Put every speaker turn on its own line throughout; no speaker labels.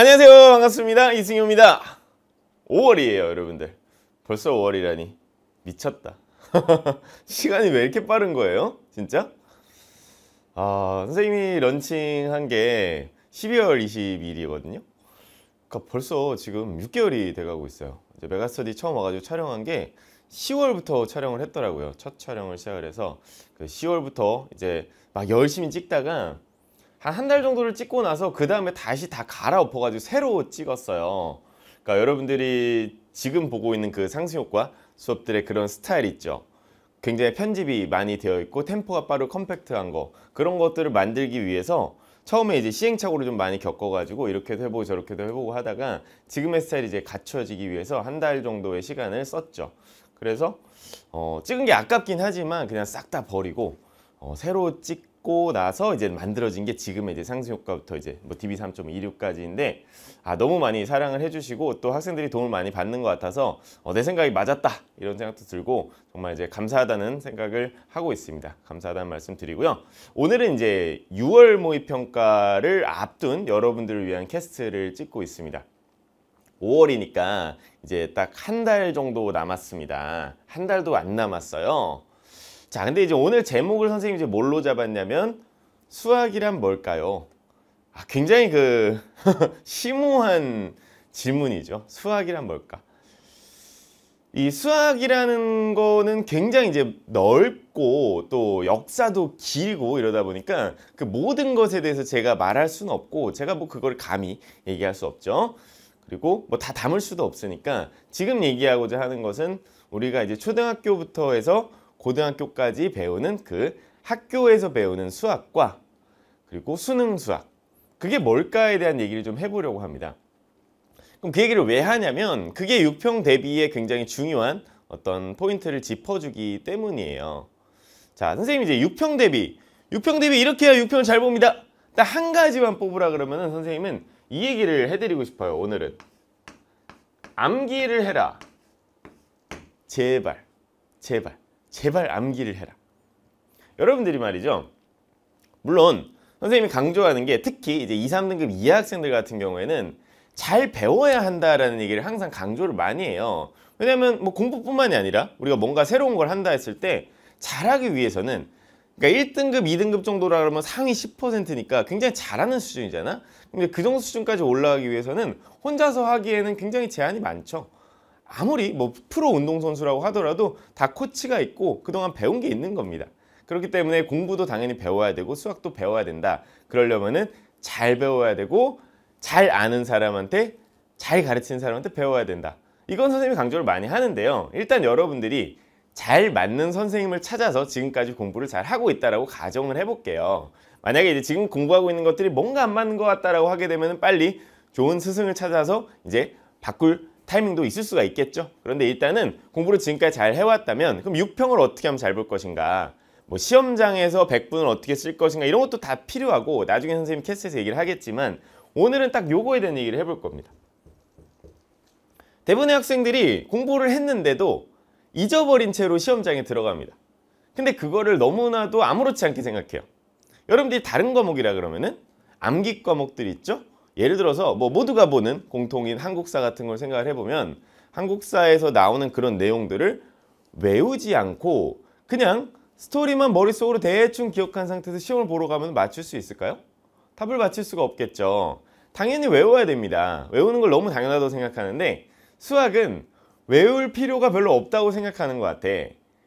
안녕하세요 반갑습니다 이승효입니다 5월이에요 여러분들 벌써 5월이라니 미쳤다 시간이 왜 이렇게 빠른 거예요 진짜 아 선생님이 런칭한 게 12월 20일이거든요 그러니까 벌써 지금 6개월이 돼가고 있어요 이제 메가스터디 처음 와가지고 촬영한 게 10월부터 촬영을 했더라고요 첫 촬영을 시작을 해서 그 10월부터 이제 막 열심히 찍다가 한한달 정도를 찍고 나서 그 다음에 다시 다 갈아엎어 가지고 새로 찍었어요 그러니까 여러분들이 지금 보고 있는 그 상승효과 수업들의 그런 스타일 있죠 굉장히 편집이 많이 되어 있고 템포가 빠르고 컴팩트한 거 그런 것들을 만들기 위해서 처음에 이제 시행착오를 좀 많이 겪어가지고 이렇게도 해보고 저렇게도 해보고 하다가 지금의 스타일이 이제 갖춰지기 위해서 한 달 정도의 시간을 썼죠 그래서 어, 찍은 게 아깝긴 하지만 그냥 싹 다 버리고 어, 새로 찍고 고 나서 이제 만들어진 게 지금의 이제 상승 효과부터 이제 뭐 DB 3.26까지인데 아 너무 많이 사랑을 해주시고 또 학생들이 도움을 많이 받는 것 같아서 어, 내 생각이 맞았다 이런 생각도 들고 정말 이제 감사하다는 생각을 하고 있습니다 감사하다는 말씀 드리고요 오늘은 이제 6월 모의 평가를 앞둔 여러분들을 위한 캐스트를 찍고 있습니다 5월이니까 이제 딱 한 달 정도 남았습니다 한 달도 안 남았어요 자, 근데 이제 오늘 제목을 선생님이 제 뭘로 잡았냐면 수학이란 뭘까요? 아, 굉장히 그 심오한 질문이죠. 수학이란 뭘까? 이 수학이라는 거는 굉장히 이제 넓고 또 역사도 길고 이러다 보니까 그 모든 것에 대해서 제가 말할 수는 없고 제가 뭐 그걸 감히 얘기할 수 없죠. 그리고 뭐 다 담을 수도 없으니까 지금 얘기하고자 하는 것은 우리가 이제 초등학교부터 해서 고등학교까지 배우는 그 학교에서 배우는 수학과 그리고 수능 수학 그게 뭘까에 대한 얘기를 좀 해보려고 합니다. 그럼 그 얘기를 왜 하냐면 그게 육평 대비에 굉장히 중요한 어떤 포인트를 짚어주기 때문이에요. 자, 선생님 이제 육평 대비 육평 대비 이렇게 해야 육평을 잘 봅니다. 딱 한 가지만 뽑으라 그러면 선생님은 이 얘기를 해드리고 싶어요. 오늘은 암기를 해라. 제발 제발 제발 암기를 해라. 여러분들이 말이죠. 물론 선생님이 강조하는 게 특히 이제 2, 3등급 이하 학생들 같은 경우에는 잘 배워야 한다라는 얘기를 항상 강조를 많이 해요. 왜냐하면 뭐 공부뿐만이 아니라 우리가 뭔가 새로운 걸 한다 했을 때 잘하기 위해서는 그러니까 1등급, 2등급 정도라면 그러 상위 10%니까 굉장히 잘하는 수준이잖아. 근데 그 정도 수준까지 올라가기 위해서는 혼자서 하기에는 굉장히 제한이 많죠. 아무리 뭐 프로 운동선수라고 하더라도 다 코치가 있고 그동안 배운 게 있는 겁니다. 그렇기 때문에 공부도 당연히 배워야 되고 수학도 배워야 된다. 그러려면은 잘 배워야 되고 잘 아는 사람한테 잘 가르치는 사람한테 배워야 된다. 이건 선생님이 강조를 많이 하는데요. 일단 여러분들이 잘 맞는 선생님을 찾아서 지금까지 공부를 잘 하고 있다라고 가정을 해볼게요. 만약에 이제 지금 공부하고 있는 것들이 뭔가 안 맞는 것 같다라고 하게 되면 빨리 좋은 스승을 찾아서 이제 바꿀 타이밍도 있을 수가 있겠죠. 그런데 일단은 공부를 지금까지 잘 해왔다면 그럼 6평을 어떻게 하면 잘 볼 것인가 뭐 시험장에서 100분을 어떻게 쓸 것인가 이런 것도 다 필요하고 나중에 선생님 캐스트에서 얘기를 하겠지만 오늘은 딱 요거에 대한 얘기를 해볼 겁니다. 대부분의 학생들이 공부를 했는데도 잊어버린 채로 시험장에 들어갑니다. 근데 그거를 너무나도 아무렇지 않게 생각해요. 여러분들이 다른 과목이라 그러면은 암기 과목들 있죠? 예를 들어서 뭐 모두가 보는 공통인 한국사 같은 걸 생각을 해보면 한국사에서 나오는 그런 내용들을 외우지 않고 그냥 스토리만 머릿속으로 대충 기억한 상태에서 시험을 보러 가면 맞출 수 있을까요? 답을 맞출 수가 없겠죠. 당연히 외워야 됩니다. 외우는 걸 너무 당연하다고 생각하는데 수학은 외울 필요가 별로 없다고 생각하는 것 같아.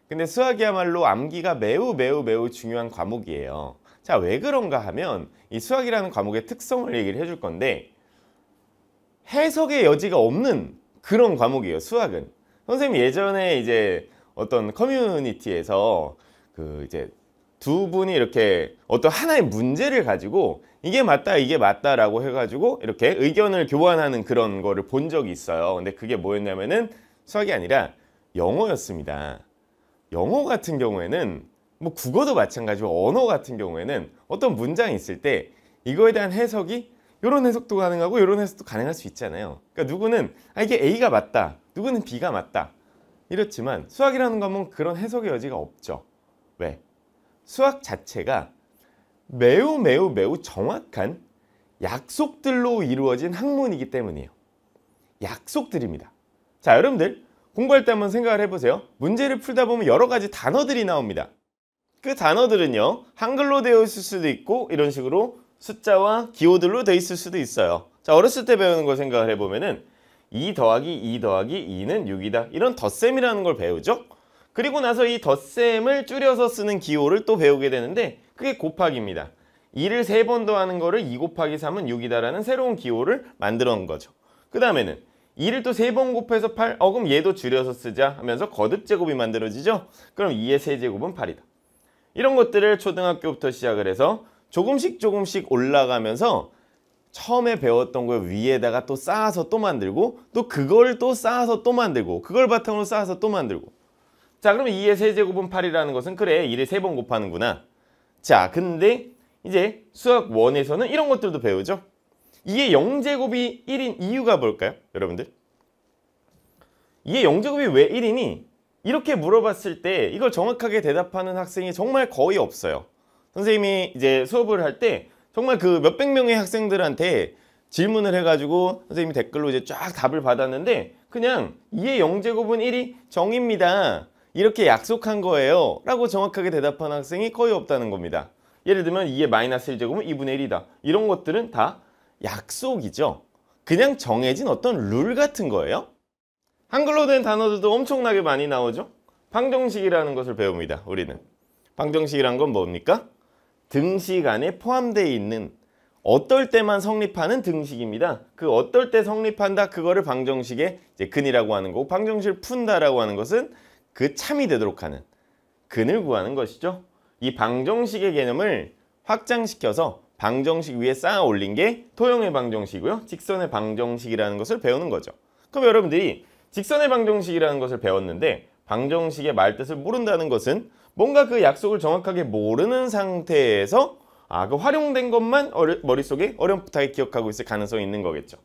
근데 수학이야말로 암기가 매우 매우 매우 중요한 과목이에요. 자, 왜 그런가 하면 이 수학이라는 과목의 특성을 얘기를 해줄 건데 해석의 여지가 없는 그런 과목이에요, 수학은. 선생님 예전에 이제 어떤 커뮤니티에서 그 이제 두 분이 이렇게 어떤 하나의 문제를 가지고 이게 맞다 이게 맞다라고 해가지고 이렇게 의견을 교환하는 그런 거를 본 적이 있어요 근데 그게 뭐였냐면은 수학이 아니라 영어였습니다 영어 같은 경우에는 뭐 국어도 마찬가지고 언어 같은 경우에는 어떤 문장이 있을 때 이거에 대한 해석이 이런 해석도 가능하고 이런 해석도 가능할 수 있잖아요. 그러니까 누구는 아 이게 A가 맞다, 누구는 B가 맞다 이렇지만 수학이라는 과목 그런 해석의 여지가 없죠. 왜? 수학 자체가 매우 매우 매우 정확한 약속들로 이루어진 학문이기 때문이에요. 약속들입니다. 자 여러분들 공부할 때 한번 생각을 해보세요. 문제를 풀다 보면 여러 가지 단어들이 나옵니다. 그 단어들은요 한글로 되어 있을 수도 있고 이런 식으로 숫자와 기호들로 되어 있을 수도 있어요 자 어렸을 때 배우는 걸 생각을 해보면은 2 더하기 2 더하기 2는 6이다 이런 덧셈이라는 걸 배우죠 그리고 나서 이 덧셈을 줄여서 쓰는 기호를 또 배우게 되는데 그게 곱하기입니다 2를 3번 더하는 거를 2 곱하기 3은 6이다라는 새로운 기호를 만들어 놓은 거죠 그 다음에는 2를 또 3번 곱해서 8, 어 그럼 얘도 줄여서 쓰자 하면서 거듭제곱이 만들어지죠 그럼 2의 세제곱은 8이다 이런 것들을 초등학교부터 시작을 해서 조금씩 조금씩 올라가면서 처음에 배웠던 걸 위에다가 또 쌓아서 또 만들고 또 그걸 또 쌓아서 또 만들고 그걸 바탕으로 쌓아서 또 만들고 자그럼 2의 세제곱은 8이라는 것은 그래 1을 3번 곱하는구나 자 근데 이제 수학 1에서는 이런 것들도 배우죠 2의 0제곱이 1인 이유가 뭘까요 여러분들 2의 0제곱이 왜 1이니 이렇게 물어봤을 때 이걸 정확하게 대답하는 학생이 정말 거의 없어요. 선생님이 이제 수업을 할 때 정말 그 몇백 명의 학생들한테 질문을 해가지고 선생님이 댓글로 이제 쫙 답을 받았는데 그냥 2의 0제곱은 1이 정입니다. 이렇게 약속한 거예요. 라고 정확하게 대답한 학생이 거의 없다는 겁니다. 예를 들면 2의 마이너스 1제곱은 2분의 1이다. 이런 것들은 다 약속이죠. 그냥 정해진 어떤 룰 같은 거예요. 한글로 된 단어들도 엄청나게 많이 나오죠? 방정식이라는 것을 배웁니다. 우리는. 방정식이란 건 뭡니까? 등식 안에 포함되어 있는 어떨 때만 성립하는 등식입니다. 그 어떨 때 성립한다 그거를 방정식의 근이라고 하는 거고 방정식을 푼다라고 하는 것은 그 참이 되도록 하는 근을 구하는 것이죠. 이 방정식의 개념을 확장시켜서 방정식 위에 쌓아 올린 게 토형의 방정식이고요. 직선의 방정식이라는 것을 배우는 거죠. 그럼 여러분들이 직선의 방정식이라는 것을 배웠는데 방정식의 말뜻을 모른다는 것은 뭔가 그 약속을 정확하게 모르는 상태에서 아 그 활용된 것만 어려, 머릿속에 어렴풋하게 기억하고 있을 가능성이 있는 거겠죠.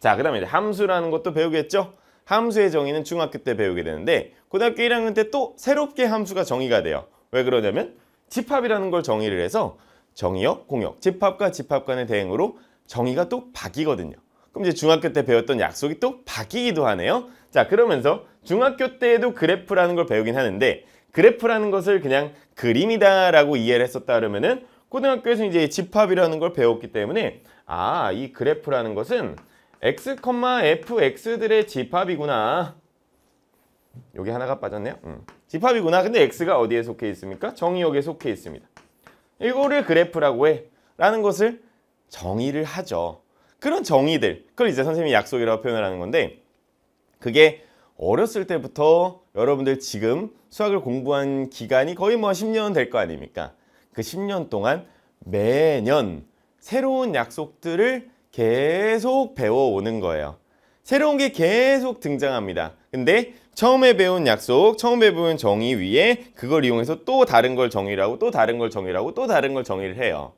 자, 그 다음에 함수라는 것도 배우겠죠. 함수의 정의는 중학교 때 배우게 되는데 고등학교 1학년 때 또 새롭게 함수가 정의가 돼요. 왜 그러냐면 집합이라는 걸 정의를 해서 정의역, 공역, 집합과 집합 간의 대응으로 정의가 또 바뀌거든요. 그럼 이제 중학교 때 배웠던 약속이 또 바뀌기도 하네요. 자 그러면서 중학교 때에도 그래프라는 걸 배우긴 하는데 그래프라는 것을 그냥 그림이다라고 이해를 했었다 그러면은 고등학교에서 이제 집합이라는 걸 배웠기 때문에 아 이 그래프라는 것은 x, fx들의 집합이구나. 여기 하나가 빠졌네요. 음. 집합이구나. 근데 x가 어디에 속해 있습니까? 정의역에 속해 있습니다. 이거를 그래프라고 해. 라는 것을 정의를 하죠. 그런 정의들 그걸 이제 선생님이 약속이라고 표현을 하는 건데 그게 어렸을 때부터 여러분들 지금 수학을 공부한 기간이 거의 뭐 10년 될 거 아닙니까? 그 10년 동안 매년 새로운 약속들을 계속 배워오는 거예요. 새로운 게 계속 등장합니다. 근데 처음에 배운 약속, 처음에 배운 정의 위에 그걸 이용해서 또 다른 걸 정의라고 또 다른 걸 정의라고 또 다른 걸 정의를 해요.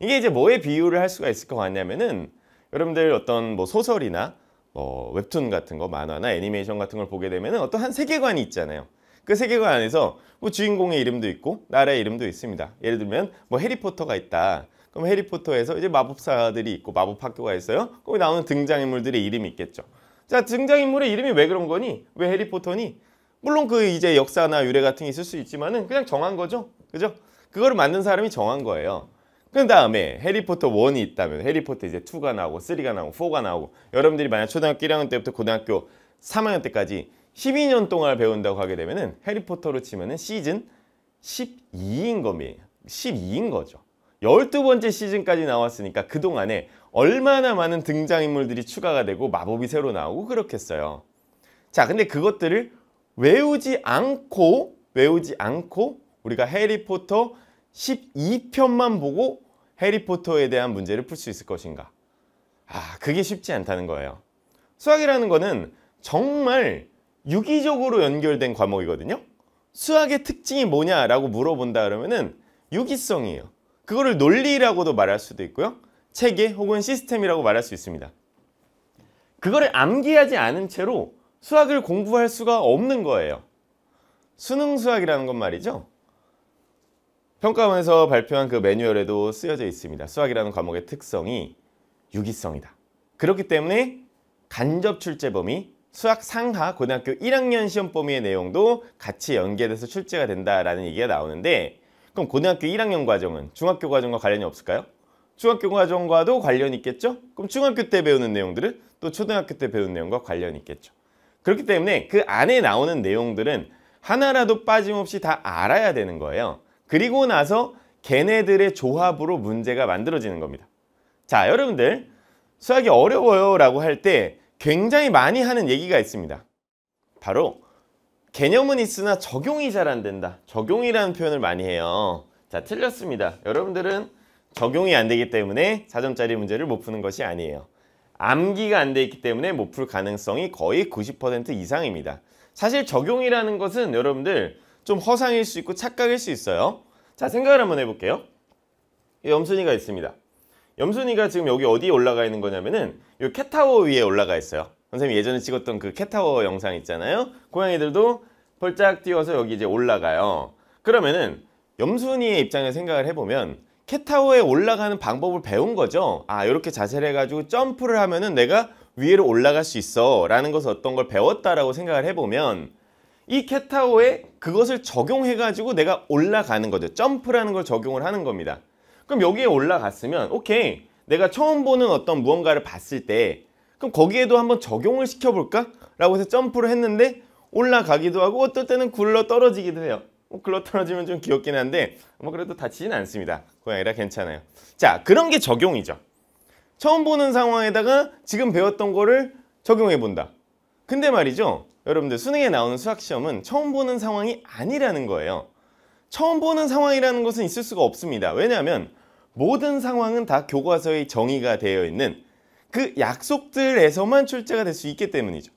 이게 이제 뭐에 비유를 할 수가 있을 것 같냐면은 여러분들 어떤 뭐 소설이나 뭐 웹툰 같은 거 만화나 애니메이션 같은 걸 보게 되면 은 어떤 한 세계관이 있잖아요 그 세계관 안에서 뭐 주인공의 이름도 있고 나라의 이름도 있습니다 예를 들면 뭐 해리포터가 있다 그럼 해리포터에서 이제 마법사들이 있고 마법 학교가 있어요 거기 나오는 등장인물들의 이름이 있겠죠 자 등장인물의 이름이 왜 그런 거니 왜 해리포터니 물론 그 이제 역사나 유래 같은 게 있을 수 있지만은 그냥 정한 거죠 그죠 그거를 만든 사람이 정한 거예요 그 다음에 해리포터 1이 있다면 해리포터 이제 2가 나오고 3가 나오고 4가 나오고 여러분들이 만약 초등학교 1학년 때부터 고등학교 3학년 때까지 12년 동안 배운다고 하게 되면은 해리포터로 치면은 시즌 12인 겁니다. 12인 거죠. 12번째 시즌까지 나왔으니까 그동안에 얼마나 많은 등장인물들이 추가가 되고 마법이 새로 나오고 그렇겠어요. 자, 근데 그것들을 외우지 않고 외우지 않고 우리가 해리포터 12편만 보고 해리포터에 대한 문제를 풀 수 있을 것인가? 아, 그게 쉽지 않다는 거예요. 수학이라는 거는 정말 유기적으로 연결된 과목이거든요. 수학의 특징이 뭐냐라고 물어본다 그러면은 유기성이에요. 그거를 논리라고도 말할 수도 있고요. 체계 혹은 시스템이라고 말할 수 있습니다. 그거를 암기하지 않은 채로 수학을 공부할 수가 없는 거예요. 수능 수학이라는 건 말이죠. 평가원에서 발표한 그 매뉴얼에도 쓰여져 있습니다. 수학이라는 과목의 특성이 유기성이다. 그렇기 때문에 간접 출제 범위, 수학 상하 고등학교 1학년 시험 범위의 내용도 같이 연계돼서 출제가 된다라는 얘기가 나오는데 그럼 고등학교 1학년 과정은 중학교 과정과 관련이 없을까요? 중학교 과정과도 관련 있겠죠? 그럼 중학교 때 배우는 내용들은 또 초등학교 때 배운 내용과 관련 있겠죠. 그렇기 때문에 그 안에 나오는 내용들은 하나라도 빠짐없이 다 알아야 되는 거예요. 그리고 나서 걔네들의 조합으로 문제가 만들어지는 겁니다. 자, 여러분들 수학이 어려워요 라고 할 때 굉장히 많이 하는 얘기가 있습니다. 바로 개념은 있으나 적용이 잘 안 된다. 적용이라는 표현을 많이 해요. 자, 틀렸습니다. 여러분들은 적용이 안 되기 때문에 4점짜리 문제를 못 푸는 것이 아니에요. 암기가 안 돼 있기 때문에 못 풀 가능성이 거의 90% 이상입니다. 사실 적용이라는 것은 여러분들 좀 허상일 수 있고 착각일 수 있어요. 자, 생각을 한번 해볼게요. 염순이가 있습니다. 염순이가 지금 여기 어디에 올라가 있는 거냐면은 이 캣타워 위에 올라가 있어요. 선생님이 예전에 찍었던 그 캣타워 영상 있잖아요. 고양이들도 벌짝 뛰어서 여기 이제 올라가요. 그러면은 염순이의 입장에서 생각을 해보면 캣타워에 올라가는 방법을 배운 거죠. 아 이렇게 자세를 해가지고 점프를 하면은 내가 위로 올라갈 수 있어 라는 것을 어떤 걸 배웠다라고 생각을 해보면 이 캣타워에 그것을 적용해가지고 내가 올라가는 거죠. 점프라는 걸 적용을 하는 겁니다. 그럼 여기에 올라갔으면 오케이 내가 처음 보는 어떤 무언가를 봤을 때 그럼 거기에도 한번 적용을 시켜볼까? 라고 해서 점프를 했는데 올라가기도 하고 어떨 때는 굴러 떨어지기도 해요. 뭐 굴러 떨어지면 좀 귀엽긴 한데 뭐 그래도 다치진 않습니다. 고양이라 괜찮아요. 자 그런 게 적용이죠. 처음 보는 상황에다가 지금 배웠던 거를 적용해 본다. 근데 말이죠 여러분들 수능에 나오는 수학시험은 처음 보는 상황이 아니라는 거예요 처음 보는 상황이라는 것은 있을 수가 없습니다 왜냐하면 모든 상황은 다 교과서의 정의가 되어 있는 그 약속들에서만 출제가 될 수 있기 때문이죠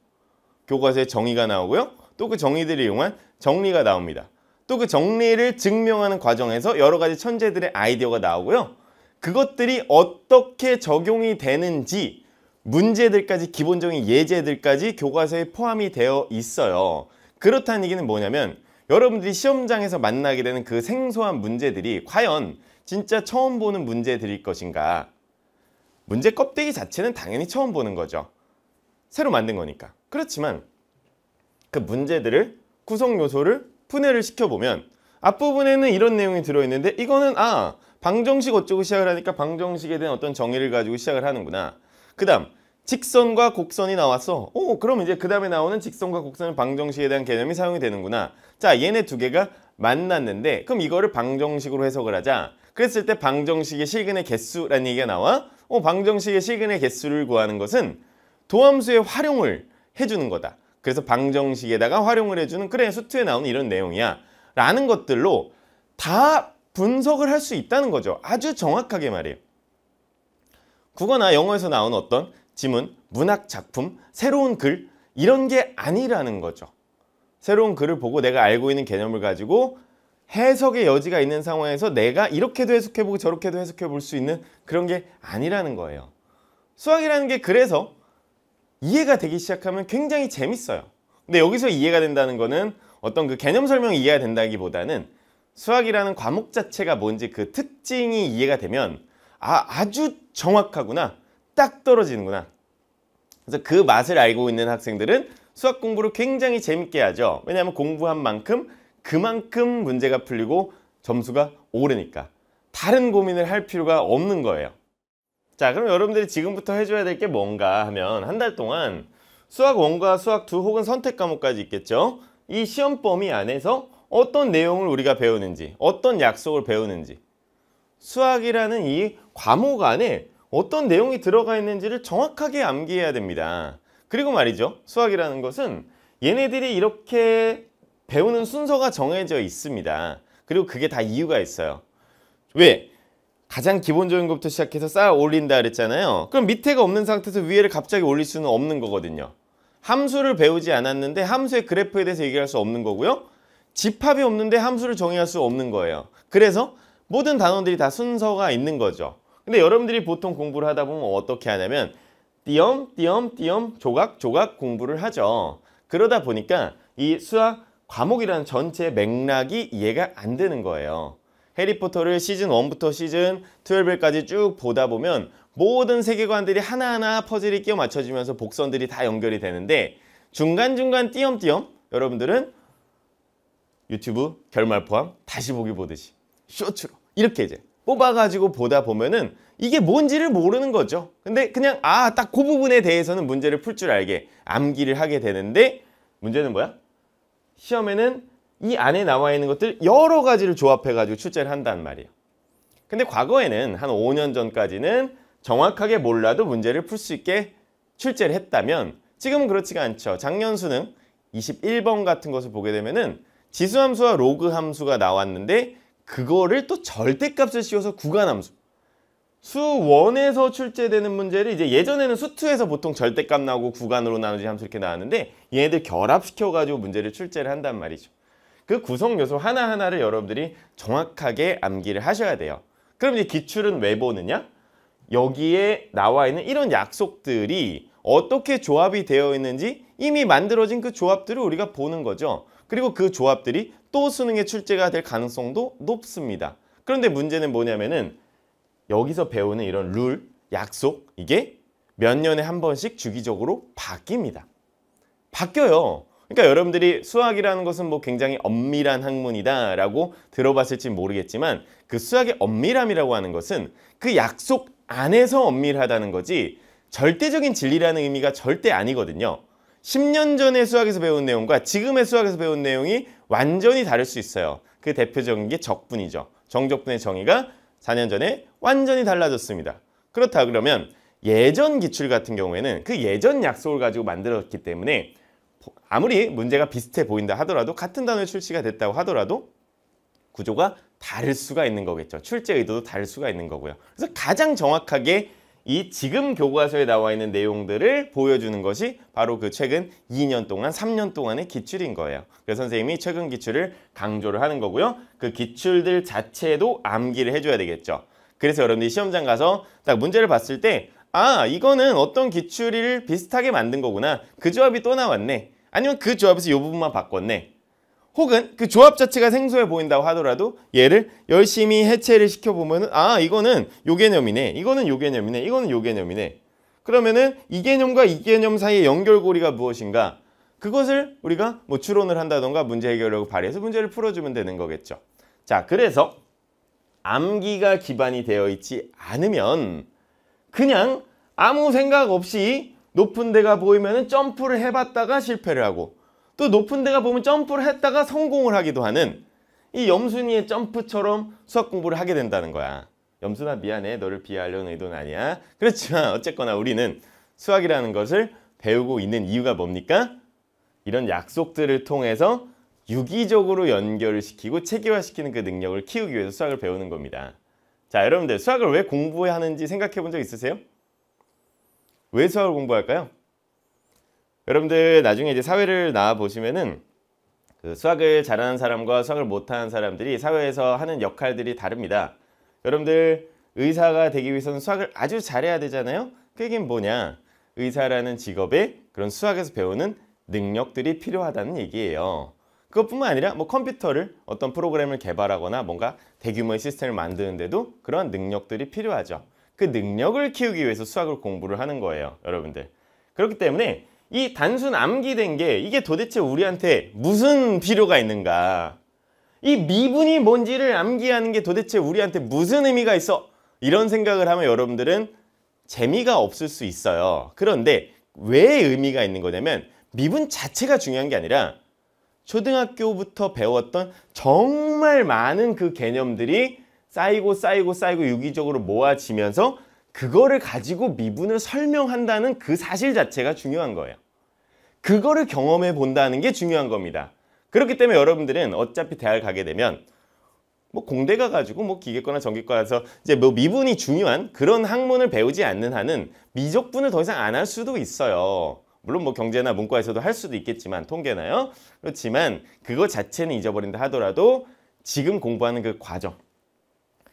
교과서의 정의가 나오고요 또 그 정의들을 이용한 정리가 나옵니다 또 그 정리를 증명하는 과정에서 여러 가지 천재들의 아이디어가 나오고요 그것들이 어떻게 적용이 되는지 문제들까지 기본적인 예제들까지 교과서에 포함이 되어 있어요. 그렇다는 얘기는 뭐냐면 여러분들이 시험장에서 만나게 되는 그 생소한 문제들이 과연 진짜 처음 보는 문제들일 것인가 문제 껍데기 자체는 당연히 처음 보는 거죠. 새로 만든 거니까. 그렇지만 그 문제들을 구성 요소를 분해를 시켜보면 앞부분에는 이런 내용이 들어있는데 이거는 아 방정식 어쩌고 시작을 하니까 방정식에 대한 어떤 정의를 가지고 시작을 하는구나. 그 다음 직선과 곡선이 나왔어. 오, 그럼 이제 그 다음에 나오는 직선과 곡선은 방정식에 대한 개념이 사용이 되는구나. 자, 얘네 두 개가 만났는데 그럼 이거를 방정식으로 해석을 하자. 그랬을 때 방정식의 실근의 개수라는 얘기가 나와. 어, 방정식의 실근의 개수를 구하는 것은 도함수의 활용을 해주는 거다. 그래서 방정식에다가 활용을 해주는 그래, 수트에 나오는 이런 내용이야. 라는 것들로 다 분석을 할 수 있다는 거죠. 아주 정확하게 말해요 국어나 영어에서 나온 어떤 지문, 문학 작품, 새로운 글 이런 게 아니라는 거죠. 새로운 글을 보고 내가 알고 있는 개념을 가지고 해석의 여지가 있는 상황에서 내가 이렇게도 해석해보고 저렇게도 해석해볼 수 있는 그런 게 아니라는 거예요. 수학이라는 게 그래서 이해가 되기 시작하면 굉장히 재밌어요. 근데 여기서 이해가 된다는 거는 어떤 그 개념 설명이 이해가 된다기보다는 수학이라는 과목 자체가 뭔지 그 특징이 이해가 되면 아, 아주 정확하구나. 딱 떨어지는구나. 그래서 그 맛을 알고 있는 학생들은 수학 공부를 굉장히 재밌게 하죠. 왜냐하면 공부한 만큼 그만큼 문제가 풀리고 점수가 오르니까 다른 고민을 할 필요가 없는 거예요. 자, 그럼 여러분들이 지금부터 해줘야 될 게 뭔가 하면 한 달 동안 수학 1과 수학 2 혹은 선택 과목까지 있겠죠. 이 시험 범위 안에서 어떤 내용을 우리가 배우는지 어떤 약속을 배우는지 수학이라는 이 과목 안에 어떤 내용이 들어가 있는지를 정확하게 암기해야 됩니다. 그리고 말이죠. 수학이라는 것은 얘네들이 이렇게 배우는 순서가 정해져 있습니다. 그리고 그게 다 이유가 있어요. 왜? 가장 기본적인 것부터 시작해서 쌓아 올린다 그랬잖아요. 그럼 밑에가 없는 상태에서 위에를 갑자기 올릴 수는 없는 거거든요. 함수를 배우지 않았는데 함수의 그래프에 대해서 얘기할 수 없는 거고요. 집합이 없는데 함수를 정의할 수 없는 거예요. 그래서 모든 단원들이 다 순서가 있는 거죠. 근데 여러분들이 보통 공부를 하다 보면 어떻게 하냐면 띄엄 띄엄 띄엄 조각 조각 공부를 하죠. 그러다 보니까 이 수학 과목이라는 전체 맥락이 이해가 안 되는 거예요. 해리포터를 시즌 1부터 시즌 12까지 쭉 보다 보면 모든 세계관들이 하나하나 퍼즐이 끼워 맞춰지면서 복선들이 다 연결이 되는데 중간중간 띄엄띄엄 여러분들은 유튜브 결말 포함 다시 보기 보듯이 쇼츠로 이렇게 이제 뽑아가지고 보다 보면은 이게 뭔지를 모르는 거죠. 근데 그냥 아 딱 그 부분에 대해서는 문제를 풀 줄 알게 암기를 하게 되는데 문제는 뭐야? 시험에는 이 안에 나와 있는 것들 여러 가지를 조합해가지고 출제를 한단 말이에요. 근데 과거에는 한 5년 전까지는 정확하게 몰라도 문제를 풀 수 있게 출제를 했다면 지금은 그렇지가 않죠. 작년 수능 21번 같은 것을 보게 되면은 지수함수와 로그함수가 나왔는데 그거를 또 절대값을 씌워서 구간함수 수원에서 출제되는 문제를 이제 예전에는 수투에서 보통 절대값 나오고 구간으로 나누지 함수 이렇게 나왔는데 얘네들 결합시켜가지고 문제를 출제를 한단 말이죠. 그 구성 요소 하나하나를 여러분들이 정확하게 암기를 하셔야 돼요. 그럼 이제 기출은 왜 보느냐? 여기에 나와 있는 이런 약속들이 어떻게 조합이 되어 있는지 이미 만들어진 그 조합들을 우리가 보는 거죠. 그리고 그 조합들이 또 수능에 출제가 될 가능성도 높습니다. 그런데 문제는 뭐냐면은 여기서 배우는 이런 룰, 약속 이게 몇 년에 한 번씩 주기적으로 바뀝니다. 바뀌어요. 그러니까 여러분들이 수학이라는 것은 뭐 굉장히 엄밀한 학문이다라고 들어봤을지 모르겠지만 그 수학의 엄밀함이라고 하는 것은 그 약속 안에서 엄밀하다는 거지 절대적인 진리라는 의미가 절대 아니거든요. 10년 전의 수학에서 배운 내용과 지금의 수학에서 배운 내용이 완전히 다를 수 있어요. 그 대표적인 게 적분이죠. 정적분의 정의가 4년 전에 완전히 달라졌습니다. 그렇다 그러면 예전 기출 같은 경우에는 그 예전 약속을 가지고 만들었기 때문에 아무리 문제가 비슷해 보인다 하더라도 같은 단어 출시가 됐다고 하더라도 구조가 다를 수가 있는 거겠죠. 출제 의도도 다를 수가 있는 거고요. 그래서 가장 정확하게 이 지금 교과서에 나와 있는 내용들을 보여주는 것이 바로 그 최근 2년 동안, 3년 동안의 기출인 거예요. 그래서 선생님이 최근 기출을 강조를 하는 거고요. 그 기출들 자체도 암기를 해줘야 되겠죠. 그래서 여러분들이 시험장 가서 딱 문제를 봤을 때 아, 이거는 어떤 기출을 비슷하게 만든 거구나. 그 조합이 또 나왔네. 아니면 그 조합에서 이 부분만 바꿨네. 혹은 그 조합 자체가 생소해 보인다고 하더라도 얘를 열심히 해체를 시켜보면 아 이거는 요 개념이네 이거는 요 개념이네 이거는 요 개념이네 그러면은 이 개념과 이 개념 사이의 연결고리가 무엇인가 그것을 우리가 뭐 추론을 한다던가 문제 해결하고 발휘해서 문제를 풀어주면 되는 거겠죠 자 그래서 암기가 기반이 되어 있지 않으면 그냥 아무 생각 없이 높은 데가 보이면 점프를 해봤다가 실패를 하고 또 높은 데가 보면 점프를 했다가 성공을 하기도 하는 이 염순이의 점프처럼 수학 공부를 하게 된다는 거야. 염순아 미안해. 너를 비하하려는 의도는 아니야. 그렇지만 어쨌거나 우리는 수학이라는 것을 배우고 있는 이유가 뭡니까? 이런 약속들을 통해서 유기적으로 연결을 시키고 체계화시키는 그 능력을 키우기 위해서 수학을 배우는 겁니다. 자, 여러분들 수학을 왜 공부하는지 생각해 본 적 있으세요? 왜 수학을 공부할까요? 여러분들 나중에 이제 사회를 나와 보시면은 그 수학을 잘하는 사람과 수학을 못하는 사람들이 사회에서 하는 역할들이 다릅니다. 여러분들 의사가 되기 위해서는 수학을 아주 잘해야 되잖아요. 그게 뭐냐? 의사라는 직업에 그런 수학에서 배우는 능력들이 필요하다는 얘기예요. 그것뿐만 아니라 뭐 컴퓨터를 어떤 프로그램을 개발하거나 뭔가 대규모의 시스템을 만드는데도 그런 능력들이 필요하죠. 그 능력을 키우기 위해서 수학을 공부를 하는 거예요, 여러분들. 그렇기 때문에 이 단순 암기된 게 이게 도대체 우리한테 무슨 필요가 있는가 이 미분이 뭔지를 암기하는 게 도대체 우리한테 무슨 의미가 있어 이런 생각을 하면 여러분들은 재미가 없을 수 있어요 그런데 왜 의미가 있는 거냐면 미분 자체가 중요한 게 아니라 초등학교부터 배웠던 정말 많은 그 개념들이 쌓이고 쌓이고 쌓이고 유기적으로 모아지면서 그거를 가지고 미분을 설명한다는 그 사실 자체가 중요한 거예요. 그거를 경험해 본다는 게 중요한 겁니다. 그렇기 때문에 여러분들은 어차피 대학을 가게 되면 뭐 공대가 가지고 뭐 기계과나 전기과에서 이제 뭐 미분이 중요한 그런 학문을 배우지 않는 한은 미적분을 더 이상 안 할 수도 있어요. 물론 뭐 경제나 문과에서도 할 수도 있겠지만 통계나요. 그렇지만 그거 자체는 잊어버린다 하더라도 지금 공부하는 그 과정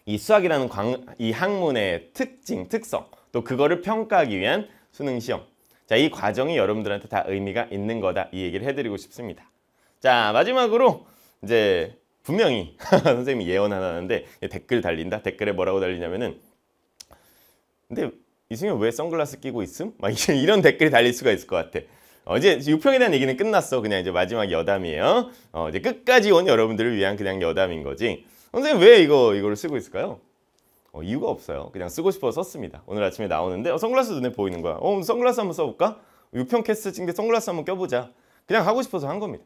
이 수학이라는 광, 이 학문의 특징, 특성 또 그거를 평가하기 위한 수능시험 자, 이 과정이 여러분들한테 다 의미가 있는 거다 이 얘기를 해드리고 싶습니다 자, 마지막으로 이제 분명히 선생님이 예언 하나 하는데 댓글 달린다 댓글에 뭐라고 달리냐면은 근데 이승현 왜 선글라스 끼고 있음? 막 이런 댓글이 달릴 수가 있을 것 같아 어, 이제 유평에 대한 얘기는 끝났어 그냥 이제 마지막 여담이에요 어, 이제 끝까지 온 여러분들을 위한 그냥 여담인 거지 선생님 왜 이거 이거를 쓰고 있을까요? 어, 이유가 없어요. 그냥 쓰고 싶어서 썼습니다. 오늘 아침에 나오는데 어, 선글라스 눈에 보이는 거야. 어, 선글라스 한번 써볼까? 6편 캐스트 찍는데 선글라스 한번 껴보자. 그냥 하고 싶어서 한 겁니다.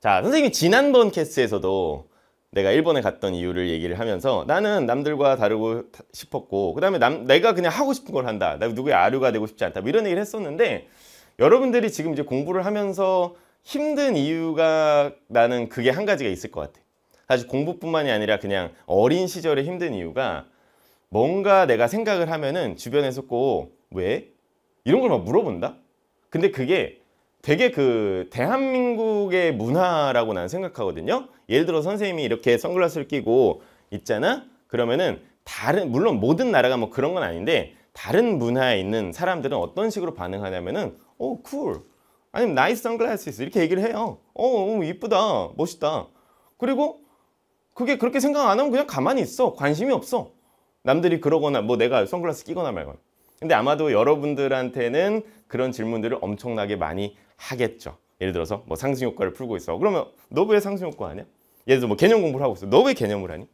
자, 선생님이 지난번 캐스트에서도 내가 일본에 갔던 이유를 얘기를 하면서 나는 남들과 다르고 싶었고 그 다음에 내가 그냥 하고 싶은 걸 한다. 나 누구의 아류가 되고 싶지 않다. 뭐 이런 얘기를 했었는데 여러분들이 지금 이제 공부를 하면서 힘든 이유가 나는 그게 한 가지가 있을 것 같아. 요 사실 공부뿐만이 아니라 그냥 어린 시절에 힘든 이유가 뭔가 내가 생각을 하면은 주변에서 꼭 왜? 이런 걸 막 물어본다? 근데 그게 되게 그 대한민국의 문화라고 난 생각하거든요. 예를 들어 선생님이 이렇게 선글라스를 끼고 있잖아? 그러면은 다른, 물론 모든 나라가 뭐 그런 건 아닌데 다른 문화에 있는 사람들은 어떤 식으로 반응하냐면은 오, 어, 쿨. 아니면 나이스 선글라스 이렇게 얘기를 해요. 어, 어 이쁘다. 멋있다. 그리고 그게 그렇게 생각 안 하면 그냥 가만히 있어. 관심이 없어. 남들이 그러거나 뭐 내가 선글라스 끼거나 말거나. 근데 아마도 여러분들한테는 그런 질문들을 엄청나게 많이 하겠죠. 예를 들어서 뭐 상승 효과를 풀고 있어. 그러면 너 왜 상승 효과 하냐? 예를 들어 뭐 개념 공부를 하고 있어. 너 왜 개념을 하니?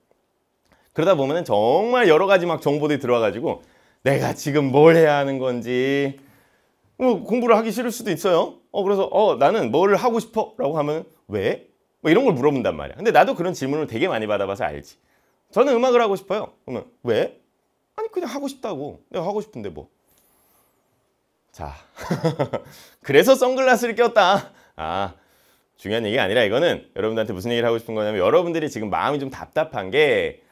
그러다 보면은 정말 여러 가지 막 정보들이 들어와가지고 내가 지금 뭘 해야 하는 건지 뭐 공부를 하기 싫을 수도 있어요. 어 그래서 어 나는 뭘 하고 싶어라고 하면 왜? 뭐 이런 걸 물어본단 말이야. 근데 나도 그런 질문을 되게 많이 받아봐서 알지. 저는 음악을 하고 싶어요. 그러면 왜? 아니 그냥 하고 싶다고. 내가 네, 하고 싶은데 뭐. 자, 그래서 선글라스를 꼈다. 아, 중요한 얘기가 아니라 이거는 여러분들한테 무슨 얘기를 하고 싶은 거냐면 여러분들이 지금 마음이 좀 답답한 게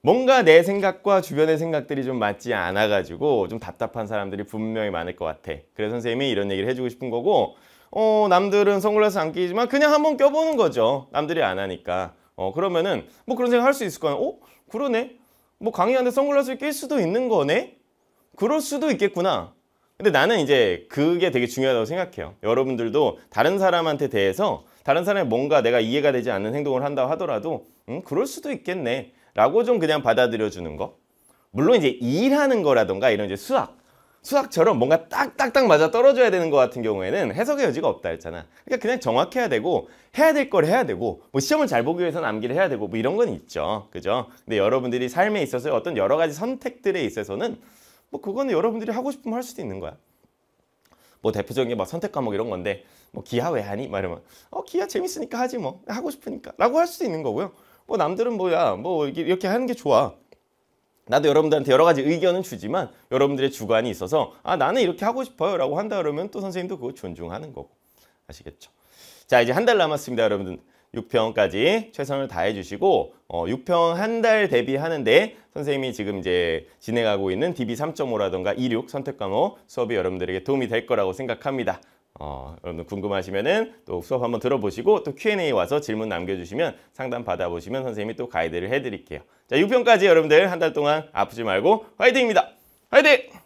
뭔가 내 생각과 주변의 생각들이 좀 맞지 않아가지고 좀 답답한 사람들이 분명히 많을 것 같아. 그래서 선생님이 이런 얘기를 해주고 싶은 거고 어, 남들은 선글라스 안 끼지만 그냥 한번 껴보는 거죠. 남들이 안 하니까. 어, 그러면은 뭐 그런 생각 할 수 있을 거예요. 어? 그러네? 뭐 강의하는데 선글라스를 낄 수도 있는 거네? 그럴 수도 있겠구나. 근데 나는 이제 그게 되게 중요하다고 생각해요. 여러분들도 다른 사람한테 대해서 다른 사람의 뭔가 내가 이해가 되지 않는 행동을 한다고 하더라도 음, 그럴 수도 있겠네. 라고 좀 그냥 받아들여 주는 거. 물론 이제 일하는 거라던가 이런 이제 수학 수학처럼 뭔가 딱딱딱 맞아 떨어져야 되는 것 같은 경우에는 해석의 여지가 없다 했잖아. 그러니까 그냥 정확해야 되고 해야 될 걸 해야 되고 뭐 시험을 잘 보기 위해서는 암기를 해야 되고 뭐 이런 건 있죠. 그죠? 근데 여러분들이 삶에 있어서 어떤 여러 가지 선택들에 있어서는 뭐 그거는 여러분들이 하고 싶으면 할 수도 있는 거야. 뭐 대표적인 게막 선택 과목 이런 건데 뭐 기하 왜 하니? 막 이러면 어 기하 재밌으니까 하지 뭐 하고 싶으니까 라고 할 수도 있는 거고요. 뭐 남들은 뭐야 뭐 이렇게 하는 게 좋아 나도 여러분들한테 여러 가지 의견은 주지만 여러분들의 주관이 있어서 아 나는 이렇게 하고 싶어요 라고 한다 그러면 또 선생님도 그거 존중하는 거고 아시겠죠? 자 이제 한 달 남았습니다 여러분들 6평까지 최선을 다해 주시고 어, 6평 한 달 대비하는데 선생님이 지금 이제 진행하고 있는 DB 3.5라던가 26 선택 과목 수업이 여러분들에게 도움이 될 거라고 생각합니다. 어, 여러분 궁금하시면은 또 수업 한번 들어보시고 또 Q&A 와서 질문 남겨주시면 상담 받아보시면 선생님이 또 가이드를 해드릴게요. 자, 6편까지 여러분들 한 달 동안 아프지 말고 화이팅입니다. 화이팅!